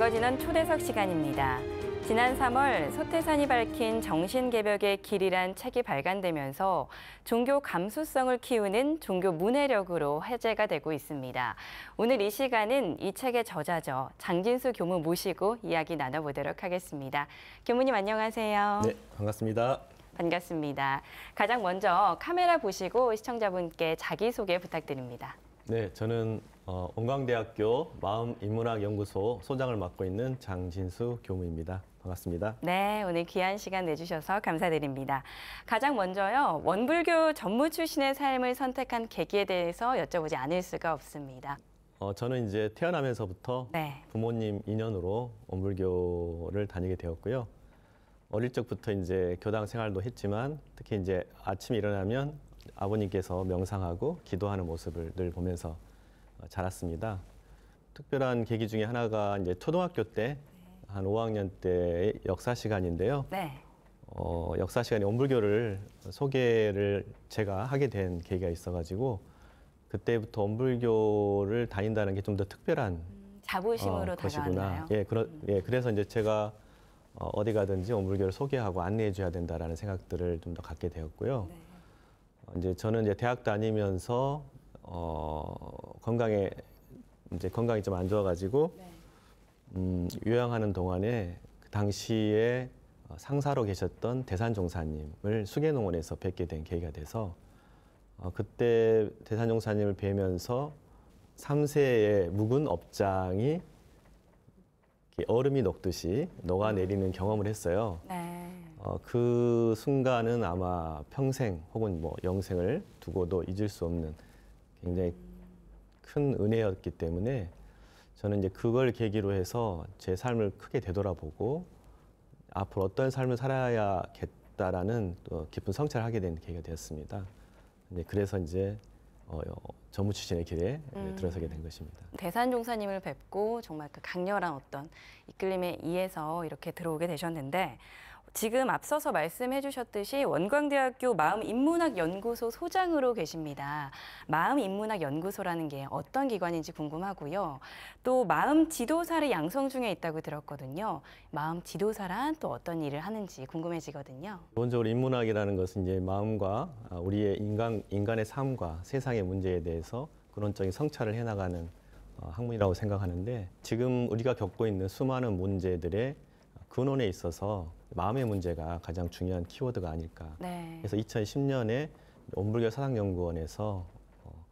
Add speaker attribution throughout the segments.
Speaker 1: 읽어지는 초대석 시간입니다. 지난 3월 소태산이 밝힌 정신개벽의 길이란 책이 발간되면서 종교 감수성을 키우는 종교 문해력으로 화제가 되고 있습니다. 오늘 이 시간은 이 책의 저자죠. 장진수 교무 모시고 이야기 나눠보도록 하겠습니다. 교무님 안녕하세요.
Speaker 2: 네, 반갑습니다.
Speaker 1: 반갑습니다. 가장 먼저 카메라 보시고 시청자분께 자기소개 부탁드립니다.
Speaker 2: 네, 저는 어, 원광대학교 마음인문학연구소 소장을 맡고 있는 장진수 교무입니다. 반갑습니다.
Speaker 1: 네, 오늘 귀한 시간 내주셔서 감사드립니다. 가장 먼저요, 원불교 전무 출신의 삶을 선택한 계기에 대해서 여쭤보지 않을 수가 없습니다.
Speaker 2: 어, 저는 이제 태어나면서부터 네. 부모님 인연으로 원불교를 다니게 되었고요. 어릴 적부터 이제 교당 생활도 했지만 특히 이제 아침에 일어나면 아버님께서 명상하고 기도하는 모습을 늘 보면서 어, 자랐습니다. 특별한 계기 중에 하나가 이제 초등학교 때 한 5학년 때의 역사 시간인데요. 네. 어, 역사 시간에 엄불교를 소개를 제가 하게 된 계기가 있어가지고 그때부터 엄불교를 다닌다는 게 좀 더 특별한 음,
Speaker 1: 자부심으로 어, 다가왔나요?
Speaker 2: 예, 그러, 음. 예, 그래서 이제 제가 어, 어디 가든지 엄불교를 소개하고 안내해줘야 된다라는 생각들을 좀 더 갖게 되었고요. 네. 어, 이제 저는 이제 대학 다니면서 어, 건강에 이제 건강이 좀 안 좋아가지고 네. 음, 요양하는 동안에 그 당시에 어, 상사로 계셨던 대산 종사님을 수계농원에서 뵙게 된 계기가 돼서 어, 그때 대산 종사님을 뵈면서 삼세의 묵은 업장이 얼음이 녹듯이 녹아내리는 경험을 했어요. 네. 어, 그 순간은 아마 평생 혹은 뭐 영생을 두고도 잊을 수 없는 굉장히 큰 은혜였기 때문에 저는 이제 그걸 계기로 해서 제 삶을 크게 되돌아보고 앞으로 어떤 삶을 살아야겠다라는 또 깊은 성찰을 하게 된 계기가 되었습니다. 이제 그래서 이제 어, 전무 어, 출신의 길에 음. 들어서게 된 것입니다.
Speaker 1: 대산 종사님을 뵙고 정말 그 강렬한 어떤 이끌림에 의해서 이렇게 들어오게 되셨는데 지금 앞서서 말씀해 주셨듯이 원광대학교 마음인문학연구소 소장으로 계십니다. 마음인문학연구소라는 게 어떤 기관인지 궁금하고요. 또 마음지도사를 양성 중에 있다고 들었거든요. 마음지도사란 또 어떤 일을 하는지 궁금해지거든요.
Speaker 2: 기본적으로 인문학이라는 것은 이제 마음과 아, 우리의 인간, 인간의 삶과 세상의 문제에 대해서 근원적인 성찰을 해나가는 어, 학문이라고 생각하는데 지금 우리가 겪고 있는 수많은 문제들의 근원에 있어서 마음의 문제가 가장 중요한 키워드가 아닐까. 네. 그래서 2010년에 온불교 사상연구원에서 어,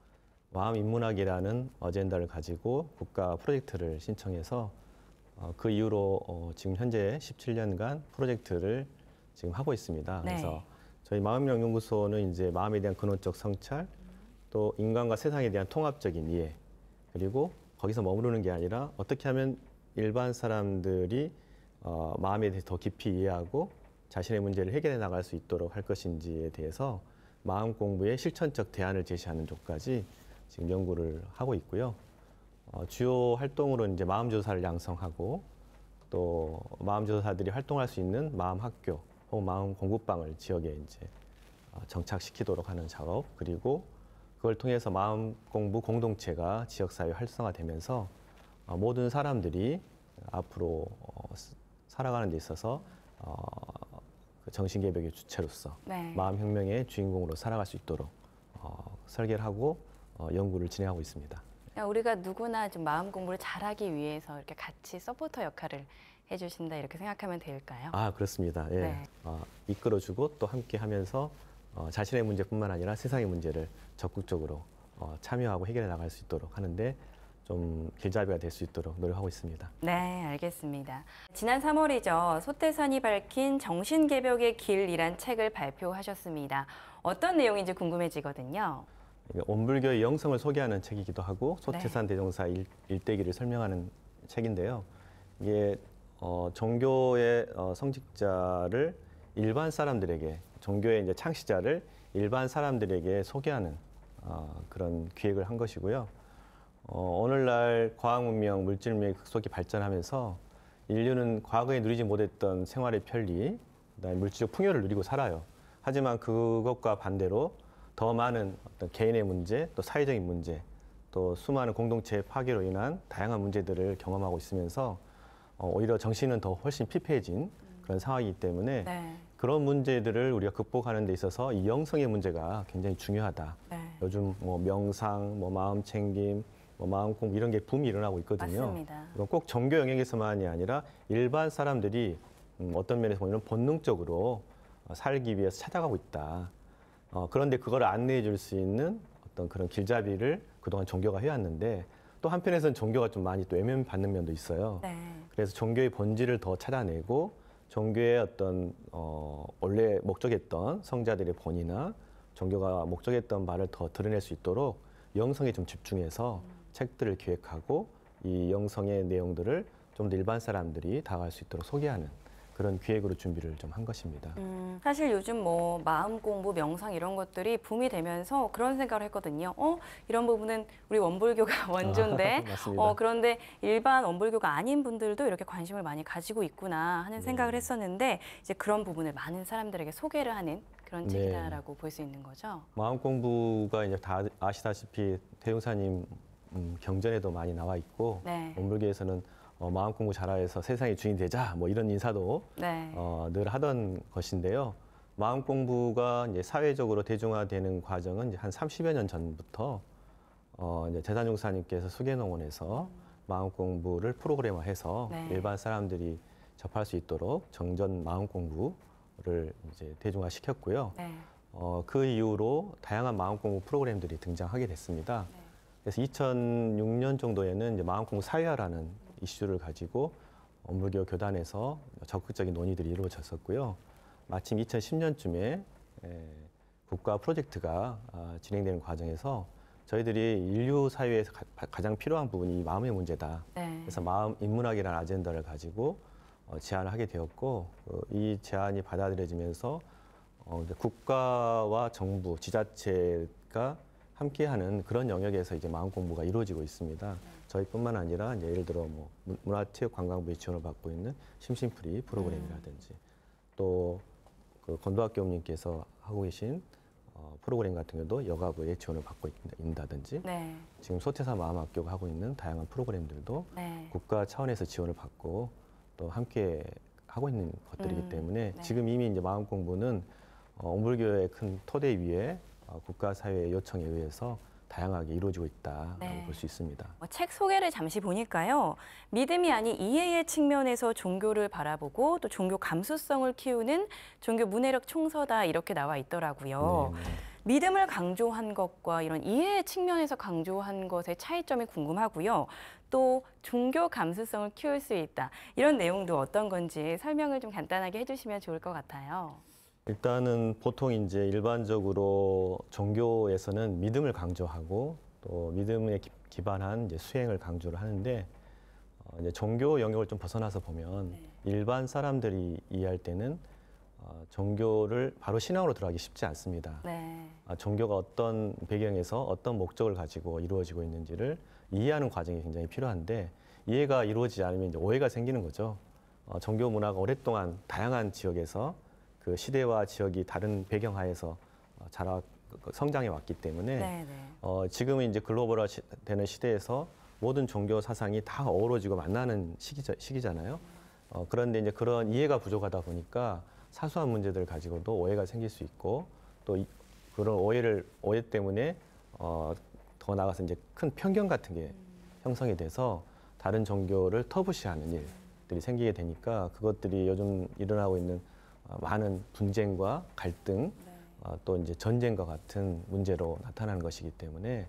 Speaker 2: 마음 인문학이라는 어젠다를 가지고 국가 프로젝트를 신청해서 어, 그 이후로 어, 지금 현재 17년간 프로젝트를 지금 하고 있습니다. 네. 그래서 저희 마음영연구소는 이제 마음에 대한 근원적 성찰, 또 인간과 세상에 대한 통합적인 이해, 그리고 거기서 머무르는 게 아니라 어떻게 하면 일반 사람들이 어, 마음에 대해서 더 깊이 이해하고 자신의 문제를 해결해 나갈 수 있도록 할 것인지에 대해서 마음 공부의 실천적 대안을 제시하는 쪽까지 지금 연구를 하고 있고요. 어, 주요 활동으로 이제 마음 조사를 양성하고 또 마음 조사들이 활동할 수 있는 마음 학교 혹은 마음 공부방을 지역에 이제 어, 정착시키도록 하는 작업 그리고 그걸 통해서 마음 공부 공동체가 지역사회 활성화되면서 어, 모든 사람들이 앞으로 어, 살아가는 데 있어서 어, 그 정신개벽의 주체로서 네. 마음혁명의 주인공으로 살아갈 수 있도록 어, 설계를 하고 어, 연구를 진행하고 있습니다.
Speaker 1: 우리가 누구나 좀 마음 공부를 잘하기 위해서 이렇게 같이 서포터 역할을 해주신다 이렇게 생각하면 될까요? 아
Speaker 2: 그렇습니다. 예. 네. 어, 이끌어주고 또 함께하면서 어, 자신의 문제뿐만 아니라 세상의 문제를 적극적으로 어, 참여하고 해결해 나갈 수 있도록 하는데 좀 길잡이가 될 수 있도록 노력하고 있습니다.
Speaker 1: 네, 알겠습니다. 지난 3월이죠. 소태산이 밝힌 정신개벽의 길이란 책을 발표하셨습니다. 어떤 내용인지 궁금해지거든요.
Speaker 2: 원불교의 영성을 소개하는 책이기도 하고 네. 소태산 네. 대종사 일, 대기를 설명하는 책인데요. 이게 어, 종교의 어, 성직자를 일반 사람들에게 종교의 이제 창시자를 일반 사람들에게 소개하는 어, 그런 기획을 한 것이고요. 어, 오늘날 과학 문명, 물질 문명이 급속히 발전하면서 인류는 과거에 누리지 못했던 생활의 편리, 그다음에 물질적 풍요를 누리고 살아요. 하지만 그것과 반대로 더 많은 어떤 개인의 문제, 또 사회적인 문제, 또 수많은 공동체의 파괴로 인한 다양한 문제들을 경험하고 있으면서 어, 오히려 정신은 더 훨씬 피폐해진 그런 상황이기 때문에 네. 그런 문제들을 우리가 극복하는 데 있어서 이 영성의 문제가 굉장히 중요하다. 네. 요즘 뭐 명상, 뭐 마음 챙김, 뭐 마음 공부 이런 게 붐이 일어나고 있거든요. 맞습니다. 꼭 정교 영역에서만이 아니라 일반 사람들이 음, 어떤 면에서 보면 본능적으로 어, 살기 위해서 찾아가고 있다. 어, 그런데 그걸 안내해 줄 수 있는 어떤 그런 길잡이를 그동안 종교가 해왔는데 또 한편에서는 종교가 좀 많이 또 외면받는 면도 있어요. 네. 그래서 종교의 본질을 더 찾아내고 종교의 어떤 어, 원래 목적했던 성자들의 본이나 종교가 목적했던 말을 더 드러낼 수 있도록 영성에 좀 집중해서 음. 책들을 기획하고 이 영성의 내용들을 좀 더 일반 사람들이 다가갈 수 있도록 소개하는 그런 기획으로 준비를 좀 한 것입니다.
Speaker 1: 음, 사실 요즘 뭐 마음 공부, 명상 이런 것들이 붐이 되면서 그런 생각을 했거든요. 어, 이런 부분은 우리 원불교가 원조인데, 아, 어, 그런데 일반 원불교가 아닌 분들도 이렇게 관심을 많이 가지고 있구나 하는 생각을 네. 했었는데 이제 그런 부분을 많은 사람들에게 소개를 하는 그런 네. 책이다라고 네. 볼수 있는 거죠.
Speaker 2: 마음 공부가 이제 다 아시다시피 태용사님 음, 경전에도 많이 나와 있고 네. 원불교에서는 어, 마음 공부 잘하여서 세상의 주인 이 되자 뭐 이런 인사도 네. 어, 늘 하던 것인데요. 마음 공부가 이제 사회적으로 대중화되는 과정은 이제 한 30여 년 전부터 어, 이제 재산용사님께서 수계농원에서 음. 마음 공부를 프로그램화해서 네. 일반 사람들이 접할 수 있도록 정전 마음 공부를 이제 대중화 시켰고요. 네. 어, 그 이후로 다양한 마음 공부 프로그램들이 등장하게 됐습니다. 네. 그래서 2006년 정도에는 이제 마음공 부 사회화라는 이슈를 가지고 원불교 교단에서 적극적인 논의들이 이루어졌었고요. 마침 2010년쯤에 국가 프로젝트가 아, 진행되는 과정에서 저희들이 인류 사회에서 가장 필요한 부분이 마음의 문제다. 네. 그래서 마음 인문학이라는 아젠다를 가지고 어, 제안을 하게 되었고 어, 이 제안이 받아들여지면서 어, 국가와 정부, 지자체가 함께하는 그런 영역에서 이제 마음 공부가 이루어지고 있습니다. 저희뿐만 아니라 이제 예를 들어 뭐 문화체육관광부의 지원을 받고 있는 심심풀이 프로그램이라든지 음. 또그 건도학교님께서 하고 계신 어, 프로그램 같은 경우도 여가부의 지원을 받고 있다든지 네. 지금 소태사 마음학교가 하고 있는 다양한 프로그램들도 네. 국가 차원에서 지원을 받고 또 함께 하고 있는 것들이기 음. 때문에 네. 지금 이미 이제 마음 공부는 어, 온불교의큰 토대 위에 어, 국가 사회의 요청에 의해서 다양하게 이루어지고 있다고 네. 볼수 있습니다.
Speaker 1: 뭐 책 소개를 잠시 보니까요. 믿음이 아닌 이해의 측면에서 종교를 바라보고 또 종교 감수성을 키우는 종교 문해력 총서다 이렇게 나와 있더라고요. 네, 네 믿음을 강조한 것과 이런 이해의 측면에서 강조한 것의 차이점이 궁금하고요. 또 종교 감수성을 키울 수 있다. 이런 내용도 어떤 건지 설명을 좀 간단하게 해주시면 좋을 것 같아요.
Speaker 2: 일단은 보통 이제 일반적으로 종교에서는 믿음을 강조하고 또 믿음에 기반한 이제 수행을 강조를 하는데 어, 이제 종교 영역을 좀 벗어나서 보면 네. 일반 사람들이 이해할 때는 어, 종교를 바로 신앙으로 들어가기 쉽지 않습니다. 네. 아, 종교가 어떤 배경에서 어떤 목적을 가지고 이루어지고 있는지를 이해하는 과정이 굉장히 필요한데 이해가 이루어지지 않으면 이제 오해가 생기는 거죠. 어, 종교 문화가 오랫동안 다양한 지역에서 그 시대와 지역이 다른 배경 하에서 어, 자라 그 성장해 왔기 때문에 네, 네. 어, 지금은 이제 글로벌화되는 시대에서 모든 종교 사상이 다 어우러지고 만나는 시기잖 아요 어, 그런데 이제 그런 이해가 부족하다 보니까 사소한 문제들 가지고도 오해가 생길 수 있고 또 이, 그런 오해를 오해 때문에 어, 더 나가서 아 이제 큰 편견 같은 게 형성이 돼서 다른 종교를 터부시하는 일들이 생기게 되니까 그것들이 요즘 일어나고 있는 어, 많은 분쟁과 갈등 네. 어, 또 이제 전쟁과 같은 문제로 나타나는 것이기 때문에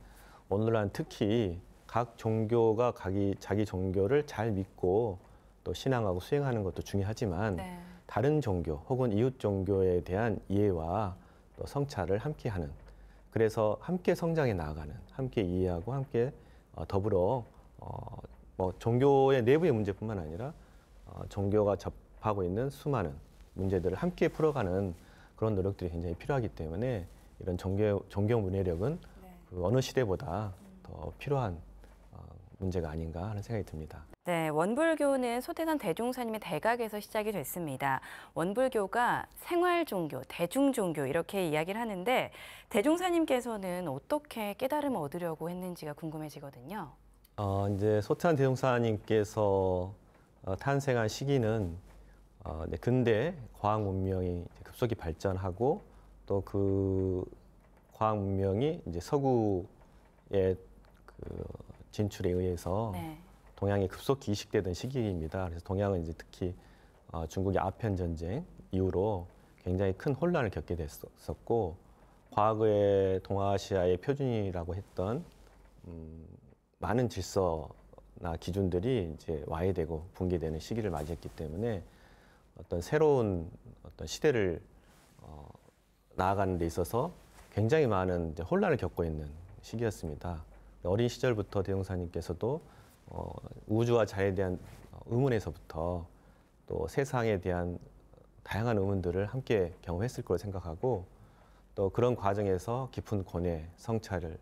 Speaker 2: 오늘날 특히 각 종교가 자기, 자기 종교를 잘 믿고 또 신앙하고 수행하는 것도 중요하지만 네. 다른 종교 혹은 이웃 종교에 대한 이해와 또 성찰을 함께 하는 그래서 함께 성장해 나아가는 함께 이해하고 함께 어, 더불어 어, 뭐 종교의 내부의 문제뿐만 아니라 종교가 접하고 있는 수많은 문제들을 함께 풀어가는 그런 노력들이 굉장히 필요하기 때문에 이런 종교종교 문해력은 네. 그 어느 시대보다 더 필요한 어, 문제가 아닌가 하는 생각이 듭니다.
Speaker 1: 네, 원불교는 소대산 대종사님의 대각에서 시작이 됐습니다. 원불교가 생활종교, 대중종교 이렇게 이야기를 하는데 대종사님께서는 어떻게 깨달음을 얻으려고 했는지가 궁금해지거든요.
Speaker 2: 어, 이제 소태산 대종사님께서 어, 탄생한 시기는 어, 네, 근대 과학 문명이 급속히 발전하고 또 그 과학 문명이 이제 서구의 그 진출에 의해서 네. 동양이 급속히 이식되던 시기입니다. 그래서 동양은 이제 특히 어, 중국의 아편 전쟁 이후로 굉장히 큰 혼란을 겪게 됐었고 과거의 동아시아의 표준이라고 했던 음, 많은 질서나 기준들이 이제 와해되고 붕괴되는 시기를 맞이했기 때문에 어떤 새로운 어떤 시대를 어, 나아가는 데 있어서 굉장히 많은 이제 혼란을 겪고 있는 시기였습니다. 어린 시절부터 대종사님께서도 어, 우주와 자에 대한 어, 의문에서부터 또 세상에 대한 다양한 의문들을 함께 경험했을 거로 생각하고 또 그런 과정에서 깊은 고뇌, 성찰을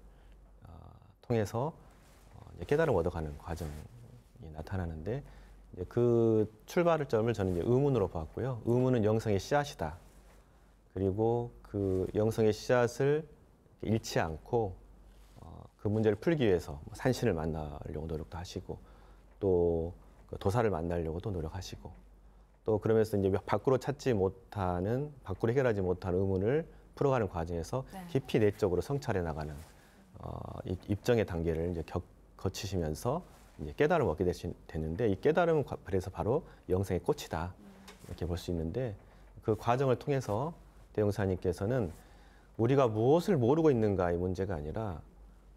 Speaker 2: 어, 통해서 어, 깨달음 얻어가는 과정이 나타나는데 그 출발점을 저는 이제 의문으로 봤고요. 의문은 영성의 씨앗이다. 그리고 그 영성의 씨앗을 잃지 않고 어, 그 문제를 풀기 위해서 뭐 산신을 만나려고 노력도 하시고 또 그 도사를 만나려고도 노력하시고 또 그러면서 이제 밖으로 찾지 못하는 밖으로 해결하지 못한 의문을 풀어가는 과정에서 네. 깊이 내적으로 성찰해 나가는 어, 입정의 단계를 이제 겪, 거치시면서 이제 깨달음을 얻게 되는데 시되이 깨달음은 그래서 바로 영생의 꽃이다 이렇게 볼 수 있는데 그 과정을 통해서 대용사님께서는 우리가 무엇을 모르고 있는가의 문제가 아니라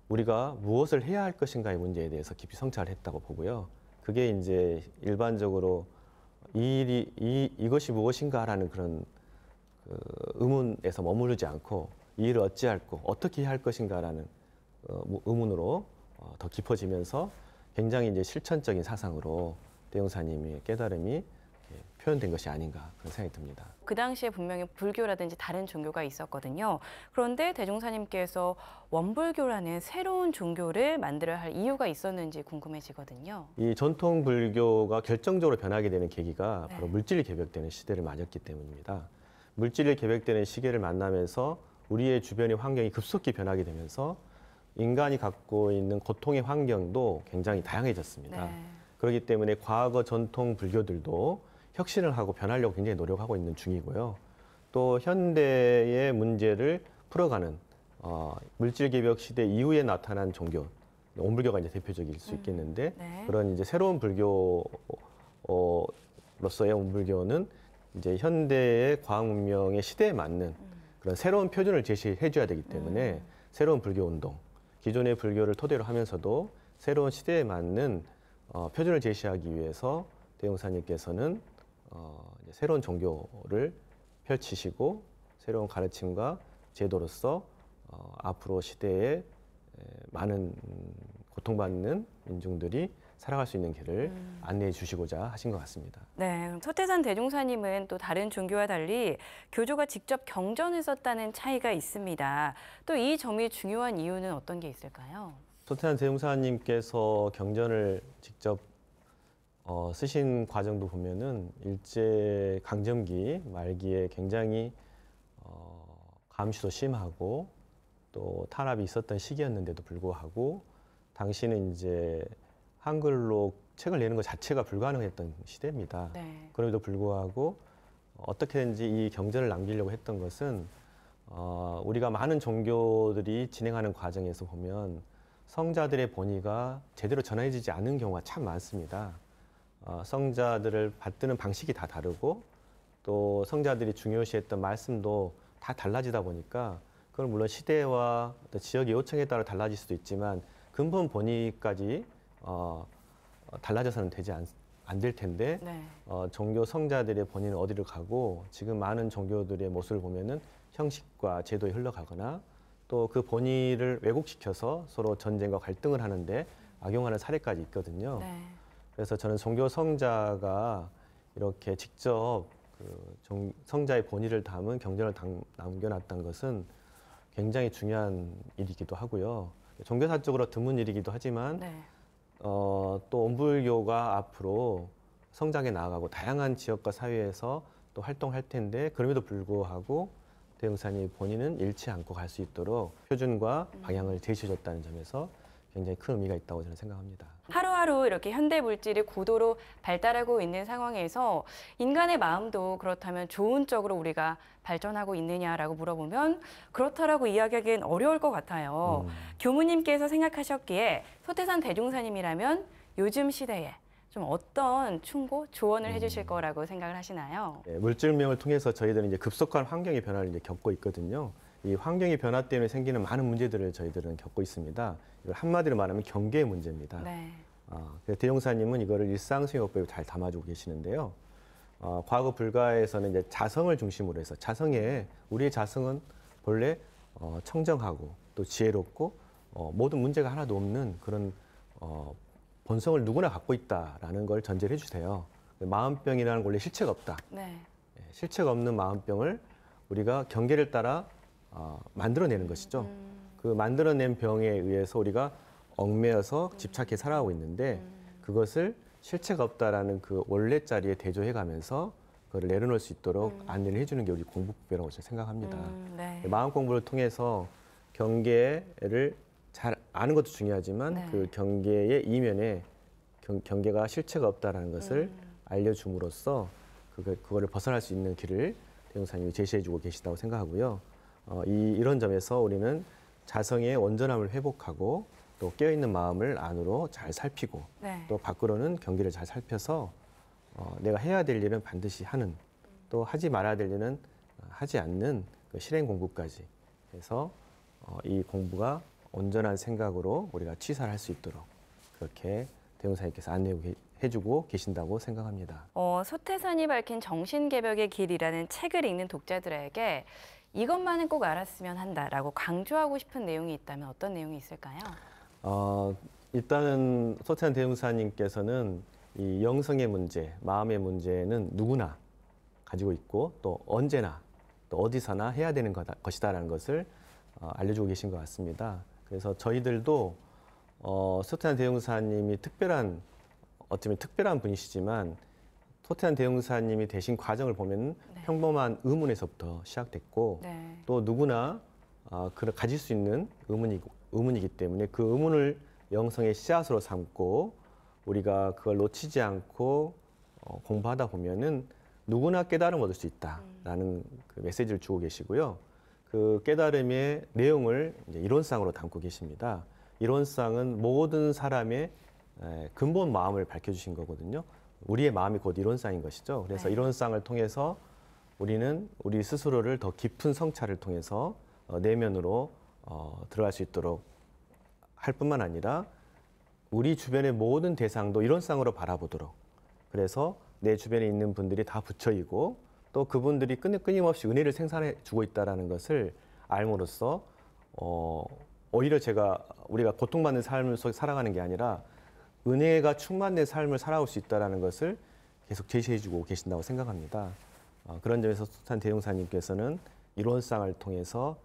Speaker 2: 우리가 무엇을 해야 할 것인가의 문제에 대해서 깊이 성찰을 했다고 보고요. 그게 이제 일반적으로 이 일이 이, 이것이 무엇인가라는 그런 그 의문에서 머무르지 않고 이 일을 어찌할 거 어떻게 해야 할 것인가라는 어, 뭐 의문으로 어, 더 깊어지면서 굉장히 이제 실천적인 사상으로 대형사님의 깨달음이 예, 표현된 것이 아닌가 그런 생각이 듭니다.
Speaker 1: 그 당시에 분명히 불교라든지 다른 종교가 있었거든요. 그런데 대종사님께서 원불교라는 새로운 종교를 만들어야 할 이유가 있었는지 궁금해지거든요.
Speaker 2: 이 전통 불교가 결정적으로 변하게 되는 계기가 네. 바로 물질이 개벽되는 시대를 맞았기 때문입니다. 물질이 개벽되는 시기를 만나면서 우리의 주변의 환경이 급속히 변하게 되면서 인간이 갖고 있는 고통의 환경도 굉장히 다양해졌습니다. 네. 그렇기 때문에 과거 전통 불교들도 혁신을 하고 변하려고 굉장히 노력하고 있는 중이고요. 또 현대의 문제를 풀어가는 어, 물질 개벽 시대 이후에 나타난 종교, 온불교가 이제 대표적일 수 음. 있겠는데 음, 네. 그런 이제 새로운 불교로서의 어, 온불교는 이제 현대의 과학 문명의 시대에 맞는 음. 그런 새로운 표준을 제시해 줘야 되기 때문에 음. 새로운 불교 운동 기존의 불교를 토대로 하면서도 새로운 시대에 맞는 어, 표준을 제시하기 위해서 대용사님께서는 어, 새로운 종교를 펼치시고 새로운 가르침과 제도로서 어, 앞으로 시대에 많은 고통받는 민중들이 살아갈 수 있는 길을 음. 안내해 주시고자 하신 것 같습니다.
Speaker 1: 네, 서태산 대종사님은 또 다른 종교와 달리 교조가 직접 경전을 썼다는 차이가 있습니다. 또 이 점이 중요한 이유는 어떤 게 있을까요?
Speaker 2: 서태산 대종사님께서 경전을 직접 어, 쓰신 과정도 보면은 일제 강점기 말기에 굉장히 어, 감시도 심하고 또 탄압이 있었던 시기였는데도 불구하고 당시는 이제 한글로 책을 내는 것 자체가 불가능했던 시대입니다. 네. 그럼에도 불구하고 어떻게든지 이 경전을 남기려고 했던 것은 어, 우리가 많은 종교들이 진행하는 과정에서 보면 성자들의 본의가 제대로 전해지지 않은 경우가 참 많습니다. 어, 성자들을 받드는 방식이 다 다르고 또 성자들이 중요시했던 말씀도 다 달라지다 보니까 그건 물론 시대와 또 지역의 요청에 따라 달라질 수도 있지만 근본 본의까지 어, 어, 달라져서는 되지 않, 안될 텐데 네. 어, 종교 성자들의 본인은 어디를 가고 지금 많은 종교들의 모습을 보면은 형식과 제도에 흘러가거나 또 그 본의를 왜곡시켜서 서로 전쟁과 갈등을 하는데 악용하는 사례까지 있거든요. 네. 그래서 저는 종교 성자가 이렇게 직접 그 종, 성자의 본의를 담은 경전을 당, 남겨놨던 것은 굉장히 중요한 일이기도 하고요. 종교사적으로 드문 일이기도 하지만 네. 어, 또 온불교가 앞으로 성장해 나아가고 다양한 지역과 사회에서 또 활동할 텐데 그럼에도 불구하고 대흥산이 본인은 잃지 않고 갈 수 있도록 표준과 방향을 제시해줬다는 음. 점에서 굉장히 큰 의미가 있다고 저는 생각합니다.
Speaker 1: 하루하루 이렇게 현대 물질이 고도로 발달하고 있는 상황에서 인간의 마음도 그렇다면 좋은 쪽으로 우리가 발전하고 있느냐라고 물어보면 그렇다라고 이야기하기엔 어려울 것 같아요. 음. 교무님께서 생각하셨기에 소태산 대종사님이라면 요즘 시대에 좀 어떤 충고, 조언을 음. 해주실 거라고 생각을 하시나요?
Speaker 2: 네, 물질명을 통해서 저희들은 이제 급속한 환경의 변화를 이제 겪고 있거든요. 이 환경의 변화 때문에 생기는 많은 문제들을 저희들은 겪고 있습니다. 이걸 한마디로 말하면 경계의 문제입니다. 네. 어, 아, 대용사님은 이거를 일상생용법에잘 담아주고 계시는데요. 어, 과거 불가에서는 이제 자성을 중심으로 해서 자성에 우리의 자성은 본래 어, 청정하고 또 지혜롭고 어, 모든 문제가 하나도 없는 그런 어, 본성을 누구나 갖고 있다라는 걸 전제를 해주세요. 마음병이라는 원래 실체가 없다. 네. 예, 실체가 없는 마음병을 우리가 경계를 따라 어, 만들어내는 것이죠. 음. 그 만들어낸 병에 의해서 우리가 얽매여서 집착해 살아가고 있는데 음. 그것을 실체가 없다라는 그 원래 자리에 대조해 가면서 그걸 내려놓을 수 있도록 음. 안내를 해주는 게 우리 공부법이라고 저는 생각합니다. 음, 네. 네 마음 공부를 통해서 경계를 잘 아는 것도 중요하지만 네. 그 경계의 이면에 경, 계가 실체가 없다라는 것을 음. 알려줌으로써 그거, 그거를 벗어날 수 있는 길을 대용사님이 제시해주고 계시다고 생각하고요. 어, 이, 이런 점에서 우리는 자성의 온전함을 회복하고 또 깨어있는 마음을 안으로 잘 살피고 네. 또 밖으로는 경기를 잘 살펴서 어, 내가 해야 될 일은 반드시 하는 또 하지 말아야 될 일은 어, 하지 않는 그 실행 공부까지 해서 어, 이 공부가 온전한 생각으로 우리가 취사를 할 수 있도록 그렇게 대웅사님께서 안내해 주고 계신다고 생각합니다.
Speaker 1: 어, 소태산이 밝힌 정신개벽의 길이라는 책을 읽는 독자들에게 이것만은 꼭 알았으면 한다라고 강조하고 싶은 내용이 있다면 어떤 내용이 있을까요?
Speaker 2: 어, 일단은 소찬 대행사님께서는 이 영성의 문제, 마음의 문제는 누구나 가지고 있고 또 언제나 또 어디서나 해야 되는 것이다라는 것을 어, 알려주고 계신 것 같습니다. 그래서 저희들도 어, 소태한 대용사님이 특별한 어쩌면 특별한 분이시지만 소태한 대용사님이 되신 과정을 보면 평범한 의문에서부터 시작됐고 네. 또 누구나 어, 그를 가질 수 있는 의문이, 의문이기 때문에 그 의문을 영성의 씨앗으로 삼고 우리가 그걸 놓치지 않고 어, 공부하다 보면은 누구나 깨달음 얻을 수 있다라는 그 메시지를 주고 계시고요. 그 깨달음의 내용을 이제 이론상으로 담고 계십니다. 이론상은 모든 사람의 에, 근본 마음을 밝혀주신 거거든요. 우리의 마음이 곧 이론상인 것이죠. 그래서 네. 이론상을 통해서 우리는 우리 스스로를 더 깊은 성찰을 통해서 어, 내면으로 어, 들어갈 수 있도록 할 뿐만 아니라 우리 주변의 모든 대상도 이런 쌍으로 바라보도록 그래서 내 주변에 있는 분들이 다 부처이고 또 그분들이 끊임없이 은혜를 생산해 주고 있다는 것을 알므로써 어, 오히려 제가 우리가 고통받는 삶을 속 살아가는 게 아니라 은혜가 충만된 삶을 살아올 수 있다는 것을 계속 제시해 주고 계신다고 생각합니다. 어, 그런 점에서 소탄 대용사님께서는 이론상을 통해서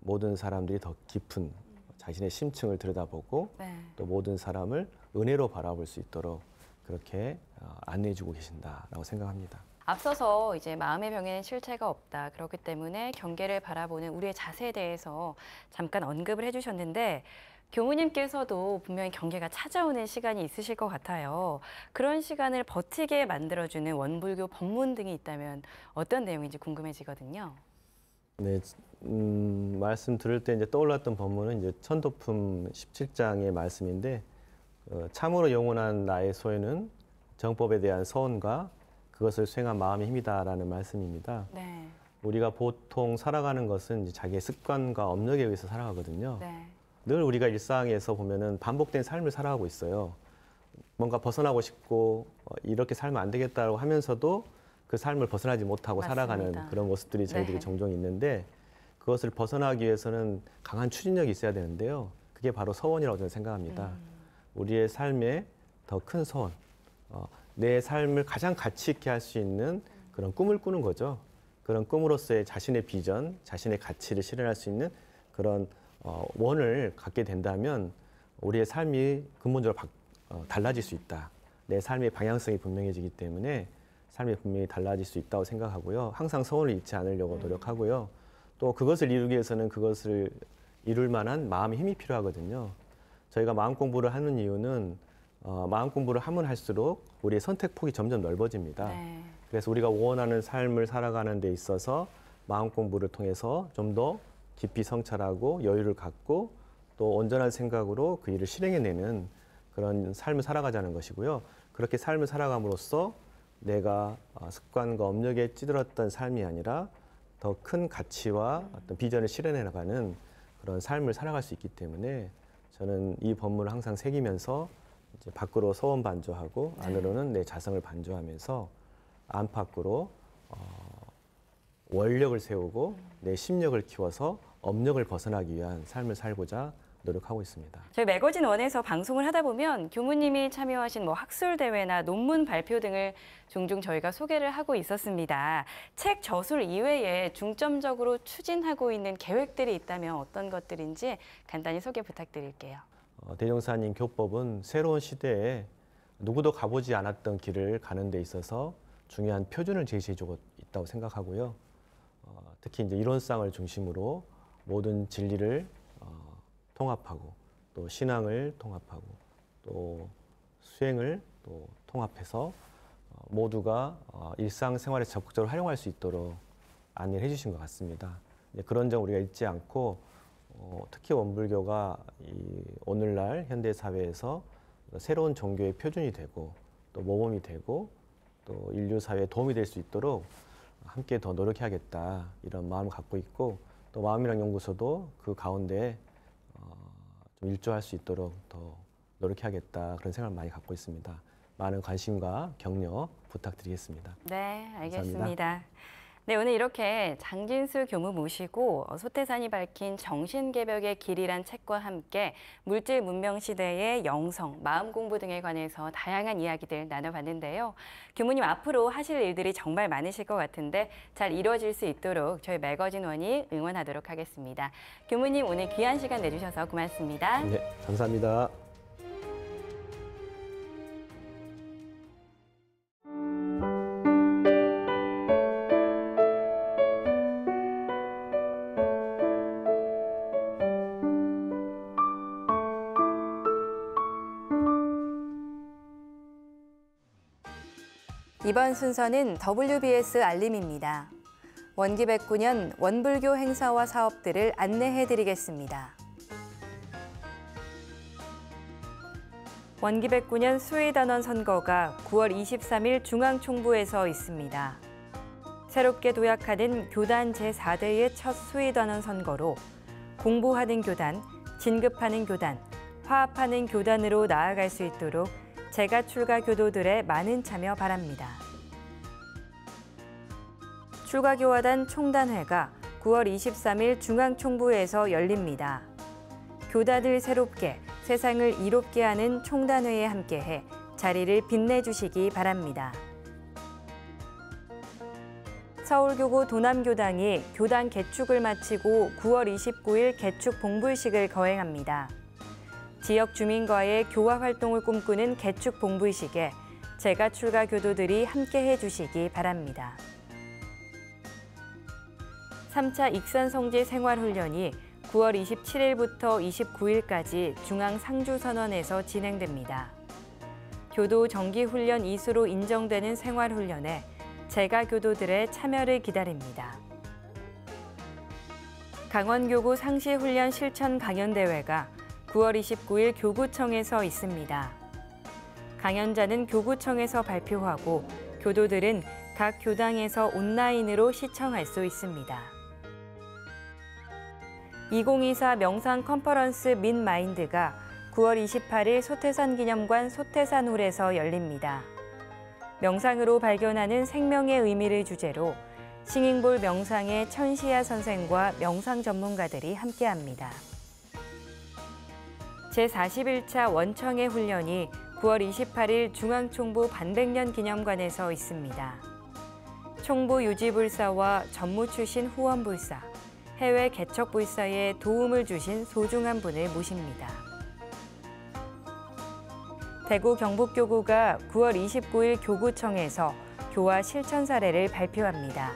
Speaker 2: 모든 사람들이 더 깊은 자신의 심층을 들여다보고 네. 또 모든 사람을 은혜로 바라볼 수 있도록 그렇게 어, 안내해주고 계신다라고 생각합니다.
Speaker 1: 앞서서 이제 마음의 병에는 실체가 없다. 그렇기 때문에 경계를 바라보는 우리의 자세에 대해서 잠깐 언급을 해주셨는데 교무님께서도 분명히 경계가 찾아오는 시간이 있으실 것 같아요. 그런 시간을 버티게 만들어주는 원불교 법문 등이 있다면 어떤 내용인지 궁금해지거든요.
Speaker 2: 네, 음, 말씀 들을 때 이제 떠올랐던 법문은 이제 천도품 17장의 말씀인데 어, 참으로 영원한 나의 소유는 정법에 대한 서원과 그것을 수행한 마음의 힘이다라는 말씀입니다. 네. 우리가 보통 살아가는 것은 이제 자기의 습관과 업력에 의해서 살아가거든요. 네. 늘 우리가 일상에서 보면은 반복된 삶을 살아가고 있어요. 뭔가 벗어나고 싶고 어, 이렇게 살면 안 되겠다고 하면서도 그 삶을 벗어나지 못하고 맞습니다. 살아가는 그런 모습들이 저희들이 네. 종종 있는데 그것을 벗어나기 위해서는 강한 추진력이 있어야 되는데요. 그게 바로 서원이라고 저는 생각합니다. 음. 우리의 삶에 더 큰 서원, 어, 내 삶을 가장 가치 있게 할 수 있는 그런 꿈을 꾸는 거죠. 그런 꿈으로서의 자신의 비전, 자신의 가치를 실현할 수 있는 그런 어, 원을 갖게 된다면 우리의 삶이 근본적으로 바, 어, 달라질 수 있다. 내 삶의 방향성이 분명해지기 때문에 삶이 분명히 달라질 수 있다고 생각하고요. 항상 소원을 잃지 않으려고 노력하고요. 또 그것을 이루기 위해서는 그것을 이룰 만한 마음의 힘이 필요하거든요. 저희가 마음 공부를 하는 이유는 어, 마음 공부를 하면 할수록 우리의 선택 폭이 점점 넓어집니다. 네. 그래서 우리가 원하는 삶을 살아가는 데 있어서 마음 공부를 통해서 좀 더 깊이 성찰하고 여유를 갖고 또 온전한 생각으로 그 일을 실행해내는 그런 삶을 살아가자는 것이고요. 그렇게 삶을 살아감으로써 내가 어, 습관과 업력에 찌들었던 삶이 아니라 더 큰 가치와 어떤 비전을 실현해 나가는 그런 삶을 살아갈 수 있기 때문에 저는 이 법문을 항상 새기면서 이제 밖으로 소원 반조하고 네. 안으로는 내 자성을 반조하면서 안팎으로 어, 원력을 세우고 내 심력을 키워서 업력을 벗어나기 위한 삶을 살고자 노력하고 있습니다.
Speaker 1: 저희 매거진 원에서 방송을 하다 보면 교무님이 참여하신 뭐 학술 대회나 논문 발표 등을 종종 저희가 소개를 하고 있었습니다. 책 저술 이외에 중점적으로 추진하고 있는 계획들이 있다면 어떤 것들인지 간단히 소개 부탁드릴게요.
Speaker 2: 어, 대정사님 교법은 새로운 시대에 누구도 가보지 않았던 길을 가는 데 있어서 중요한 표준을 제시해주고 있다고 생각하고요. 어, 특히 이제 이론상을 중심으로 모든 진리를 어, 통합하고 또 신앙을 통합하고 또 수행을 또 통합해서 모두가 일상생활에 적극적으로 활용할 수 있도록 안내를 해주신 것 같습니다. 그런 점 우리가 잊지 않고 어, 특히 원불교가 이 오늘날 현대 사회에서 새로운 종교의 표준이 되고 또 모범이 되고 또 인류 사회에 도움이 될 수 있도록 함께 더 노력해야겠다 이런 마음을 갖고 있고 또 마음이랑 연구소도 그 가운데 어, 좀 일조할 수 있도록 더 노력해야겠다 그런 생각을 많이 갖고 있습니다. 많은 관심과 격려 부탁드리겠습니다.
Speaker 1: 네, 알겠습니다. 감사합니다. 네, 오늘 이렇게 장진수 교무 모시고 어, 소태산이 밝힌 정신개벽의 길이란 책과 함께 물질 문명 시대의 영성, 마음 공부 등에 관해서 다양한 이야기들 나눠봤는데요. 교무님 앞으로 하실 일들이 정말 많으실 것 같은데 잘 이루어질 수 있도록 저희 매거진원이 응원하도록 하겠습니다. 교무님 오늘 귀한 시간 내주셔서 고맙습니다. 네,
Speaker 2: 감사합니다.
Speaker 1: 이번 순서는 WBS 알림입니다. 원기 109년 원불교 행사와 사업들을 안내해 드리겠습니다. 원기 109년 수의단원 선거가 9월 23일 중앙총부에서 있습니다. 새롭게 도약하는 교단 제4대의 첫 수의단원 선거로 공부하는 교단, 진급하는 교단, 화합하는 교단으로 나아갈 수 있도록 재가 출가 교도들의 많은 참여 바랍니다. 출가교화단 총단회가 9월 23일 중앙총부에서 열립니다. 교단을 새롭게 세상을 이롭게 하는 총단회에 함께해 자리를 빛내주시기 바랍니다. 서울교구 도남교당이 교단 개축을 마치고 9월 29일 개축 봉불식을 거행합니다. 지역 주민과의 교화 활동을 꿈꾸는 개축 봉불식에 제가 출가 교도들이 함께해 주시기 바랍니다. 3차 익산성지 생활훈련이 9월 27일부터 29일까지 중앙 상주선원에서 진행됩니다. 교도 정기훈련 이수로 인정되는 생활훈련에 제가 교도들의 참여를 기다립니다. 강원교구 상시훈련 실천 강연대회가 9월 29일 교구청에서 있습니다. 강연자는 교구청에서 발표하고 교도들은 각 교당에서 온라인으로 시청할 수 있습니다. 2024 명산 컨퍼런스 민마인드가 9월 28일 소태산 기념관 소태산홀에서 열립니다. 명상으로 발견하는 생명의 의미를 주제로 싱잉볼 명상의 천시야 선생과 명상 전문가들이 함께합니다. 제41차 원청의 훈련이 9월 28일 중앙총부 반백년 기념관에서 있습니다. 총부 유지불사와 전무 출신 후원불사, 해외 개척 불사에 도움을 주신 소중한 분을 모십니다. 대구 경북교구가 9월 29일 교구청에서 교화 실천 사례를 발표합니다.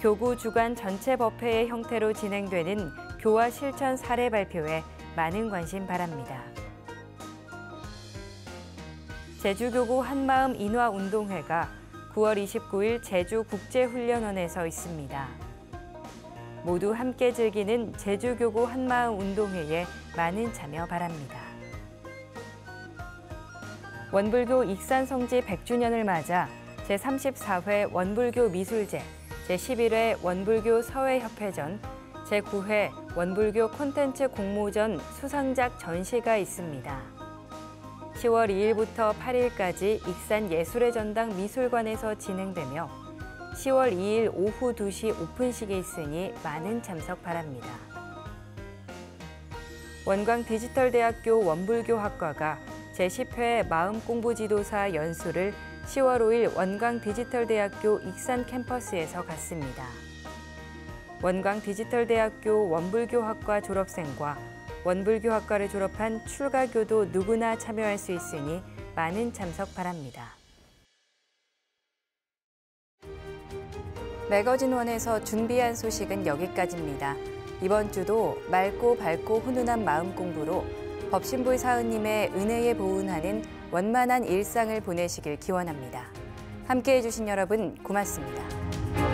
Speaker 1: 교구 주관 전체 법회의 형태로 진행되는 교화 실천 사례 발표에 많은 관심 바랍니다. 제주교구 한마음 인화운동회가 9월 29일 제주국제훈련원에서 있습니다. 모두 함께 즐기는 제주교구 한마음 운동회에 많은 참여 바랍니다. 원불교 익산성지 100주년을 맞아 제34회 원불교 미술제, 제11회 원불교 서회협회전, 제9회 원불교 콘텐츠 공모전 수상작 전시가 있습니다. 10월 2일부터 8일까지 익산예술의 전당 미술관에서 진행되며 10월 2일 오후 2시 오픈식이 있으니 많은 참석 바랍니다. 원광 디지털대학교 원불교학과가 제10회 마음공부지도사 연수를 10월 5일 원광 디지털대학교 익산 캠퍼스에서 갔습니다. 원광 디지털대학교 원불교학과 졸업생과 원불교학과를 졸업한 출가교도 누구나 참여할 수 있으니 많은 참석 바랍니다. 매거진원에서 준비한 소식은 여기까지입니다. 이번 주도 맑고 밝고 훈훈한 마음 공부로 법신부 사은님의 은혜에 보훈하는 원만한 일상을 보내시길 기원합니다. 함께해 주신 여러분 고맙습니다.